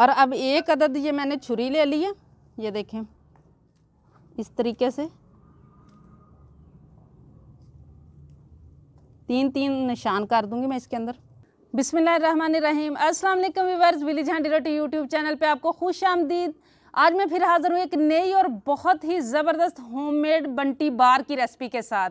और अब एक अदद ये मैंने छुरी ले ली है ये देखें इस तरीके से तीन तीन निशान कर दूंगी मैं इसके अंदर बिसमीम अस्सलाम वालेकुम व्यूवर्स झांडी रोटी यूट्यूब चैनल पे आपको खुश आमदीद आज मैं फिर हाज़िर हूँ एक नई और बहुत ही ज़बरदस्त होममेड बंटी बार की रेसिपी के साथ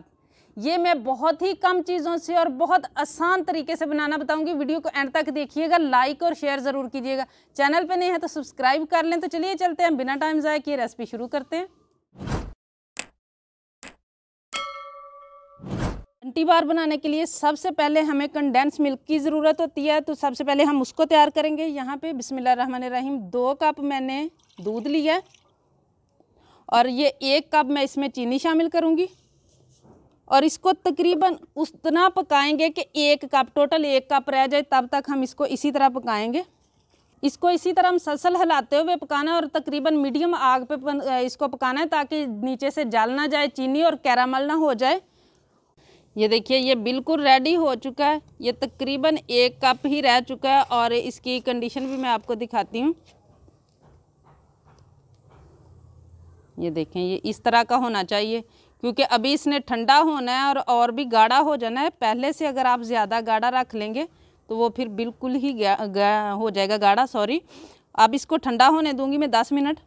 ये मैं बहुत ही कम चीज़ों से और बहुत आसान तरीके से बनाना बताऊंगी वीडियो को एंड तक देखिएगा लाइक और शेयर ज़रूर कीजिएगा चैनल पे नहीं है तो सब्सक्राइब कर लें तो चलिए चलते हैं बिना टाइम ज़ाया किए रेसिपी शुरू करते हैं घंटी बार बनाने के लिए सबसे पहले हमें कंडेंस मिल्क की ज़रूरत होती है तो सबसे पहले हम उसको तैयार करेंगे यहाँ पे बिसमिल्ल रहीम दो कप मैंने दूध लिया और ये एक कप मैं इसमें चीनी शामिल करूँगी और इसको तकरीबन उतना पकाएंगे कि एक कप टोटल एक कप रह जाए तब तक हम इसको इसी तरह पकाएंगे इसको इसी तरह हम सलसल हिलाते हुए पकाना है और तकरीबन मीडियम आग पे इसको पकाना है ताकि नीचे से जल ना जाए चीनी और कैरामल ना हो जाए ये देखिए ये बिल्कुल रेडी हो चुका है ये तकरीबन एक कप ही रह चुका है और इसकी कंडीशन भी मैं आपको दिखाती हूँ ये देखें ये इस तरह का होना चाहिए क्योंकि अभी इसने ठंडा होना है और और भी गाढ़ा हो जाना है पहले से अगर आप ज़्यादा गाढ़ा रख लेंगे तो वो फिर बिल्कुल ही गया, गया, हो जाएगा गाढ़ा सॉरी अब इसको ठंडा होने दूंगी मैं दस मिनट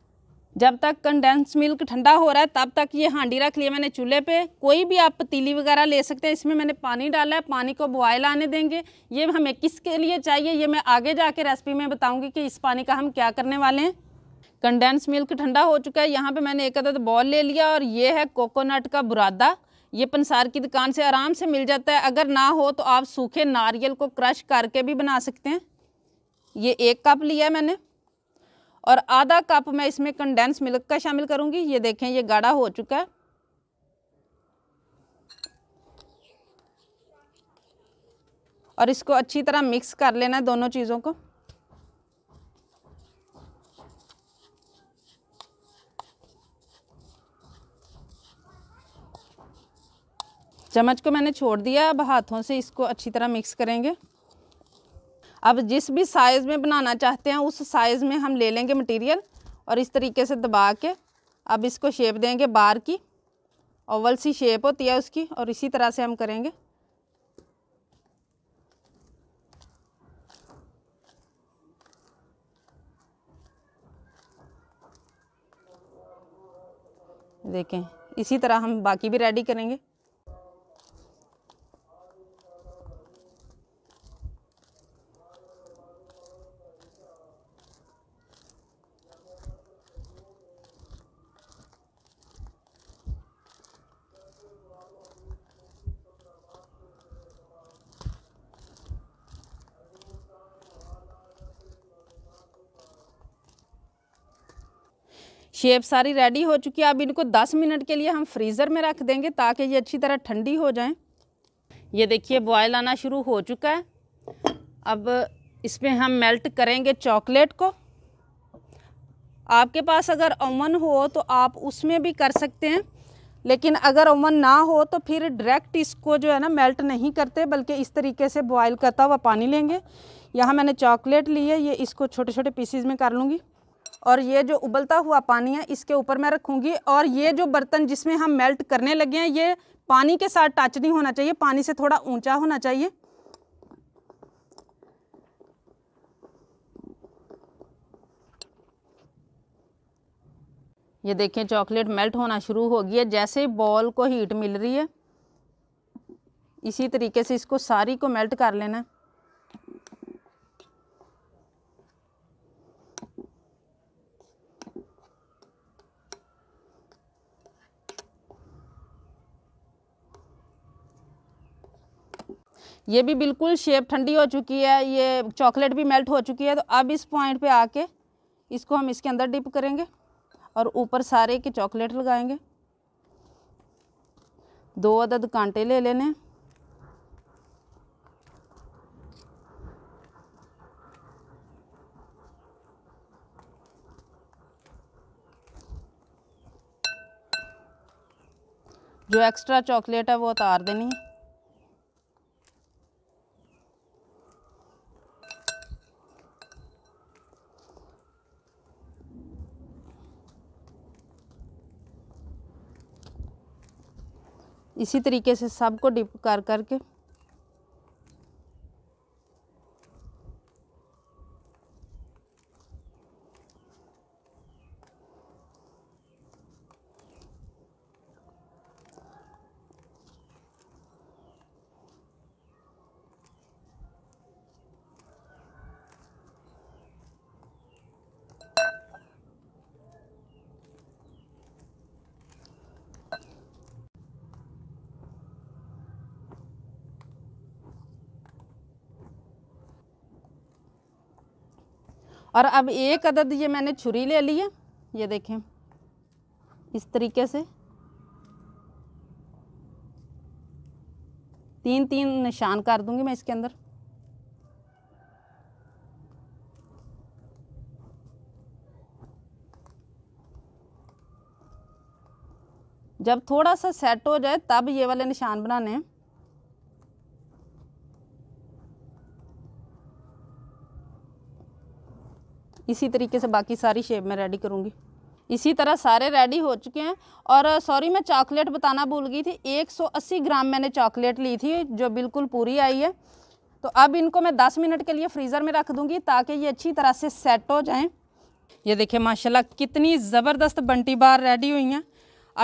जब तक कंडेंस मिल्क ठंडा हो रहा है तब तक ये हांडी रख लिया मैंने चूल्हे पे कोई भी आप पतीली वगैरह ले सकते हैं इसमें मैंने पानी डाला है पानी को बॉयल आने देंगे ये हमें किसके लिए चाहिए ये मैं आगे जाके रेसिपी में बताऊंगी कि इस पानी का हम क्या करने वाले हैं कंडेंस मिल्क ठंडा हो चुका है यहाँ पे मैंने एक अदद तो बॉल ले लिया और ये है कोकोनट का बुरादा ये पंसार की दुकान से आराम से मिल जाता है अगर ना हो तो आप सूखे नारियल को क्रश करके भी बना सकते हैं ये एक कप लिया है मैंने और आधा कप मैं इसमें कंडेंस मिल्क का शामिल करूँगी ये देखें ये गाढ़ा हो चुका है और इसको अच्छी तरह मिक्स कर लेना दोनों चीज़ों को चम्मच को मैंने छोड़ दिया अब हाथों से इसको अच्छी तरह मिक्स करेंगे अब जिस भी साइज़ में बनाना चाहते हैं उस साइज़ में हम ले लेंगे मटेरियल और इस तरीके से दबा के अब इसको शेप देंगे बार की ओवल सी शेप होती है उसकी और इसी तरह से हम करेंगे देखें इसी तरह हम बाकी भी रेडी करेंगे शेप सारी रेडी हो चुकी है अब इनको 10 मिनट के लिए हम फ्रीज़र में रख देंगे ताकि ये अच्छी तरह ठंडी हो जाएं ये देखिए बॉयल आना शुरू हो चुका है अब इसमें हम मेल्ट करेंगे चॉकलेट को आपके पास अगर ओवन हो तो आप उसमें भी कर सकते हैं लेकिन अगर ओवन ना हो तो फिर डायरेक्ट इसको जो है ना मेल्ट नहीं करते बल्कि इस तरीके से बॉयल करता हुआ पानी लेंगे यहाँ मैंने चॉकलेट ली है ये इसको छोटे छोटे पीसीज में कर लूँगी और ये जो उबलता हुआ पानी है इसके ऊपर मैं रखूँगी और ये जो बर्तन जिसमें हम मेल्ट करने लगे हैं ये पानी के साथ टच नहीं होना चाहिए पानी से थोड़ा ऊंचा होना चाहिए ये देखें चॉकलेट मेल्ट होना शुरू हो गई है जैसे बॉल को हीट मिल रही है इसी तरीके से इसको सारी को मेल्ट कर लेना है ये भी बिल्कुल शेप ठंडी हो चुकी है ये चॉकलेट भी मेल्ट हो चुकी है तो अब इस पॉइंट पे आके इसको हम इसके अंदर डिप करेंगे और ऊपर सारे के चॉकलेट लगाएंगे दो अदद कांटे ले लेने जो एक्स्ट्रा चॉकलेट है वो उतार देनी है इसी तरीके से सबको डिप कर करके और अब एक अदद ये मैंने छुरी ले ली है ये देखें इस तरीके से तीन तीन निशान कर दूंगी मैं इसके अंदर जब थोड़ा सा सेट हो जाए तब ये वाले निशान बनाने हैं इसी तरीके से बाकी सारी शेप में रेडी करूँगी इसी तरह सारे रेडी हो चुके हैं और सॉरी मैं चॉकलेट बताना भूल गई थी 180 ग्राम मैंने चॉकलेट ली थी जो बिल्कुल पूरी आई है तो अब इनको मैं 10 मिनट के लिए फ्रीज़र में रख दूँगी ताकि ये अच्छी तरह से सेट हो जाएं ये देखिए माशाल्लाह कितनी ज़बरदस्त बंटी बार रेडी हुई हैं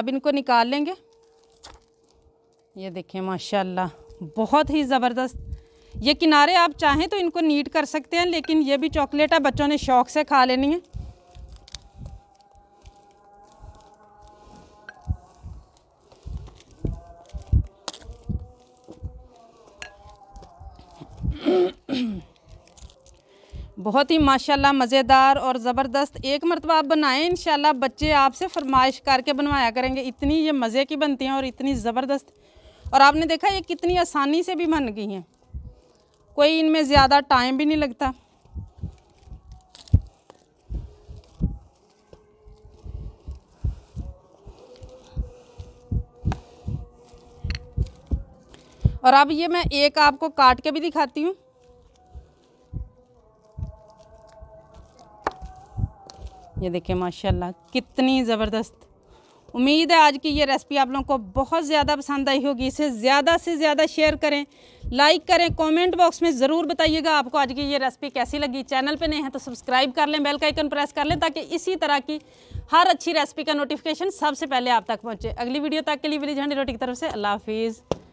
अब इनको निकाल लेंगे ये देखिए माशा बहुत ही ज़बरदस्त ये किनारे आप चाहें तो इनको नीट कर सकते हैं लेकिन ये भी चॉकलेट है बच्चों ने शौक से खा लेनी है बहुत ही माशाल्लाह मज़ेदार और ज़बरदस्त एक मरतबा आप बनाएँ इन बच्चे आपसे फरमाइश करके बनवाया करेंगे इतनी ये मज़े की बनती हैं और इतनी ज़बरदस्त और आपने देखा ये कितनी आसानी से भी बन गई हैं कोई इनमें ज़्यादा टाइम भी नहीं लगता और अब ये मैं एक आपको काट के भी दिखाती हूँ ये देखिए माशाल्लाह कितनी ज़बरदस्त उम्मीद है आज की ये रेसिपी आप लोगों को बहुत ज़्यादा पसंद आई होगी इसे ज़्यादा से ज़्यादा शेयर करें लाइक करें कमेंट बॉक्स में ज़रूर बताइएगा आपको आज की ये रेसिपी कैसी लगी चैनल पे नए हैं तो सब्सक्राइब कर लें बेल का आइकन प्रेस कर लें ताकि इसी तरह की हर अच्छी रेसिपी का नोटिफिकेशन सबसे पहले आप तक पहुँचे अगली वीडियो तक के लिए विली झंडी रोटी की तरफ से अल्लाह हाफिज़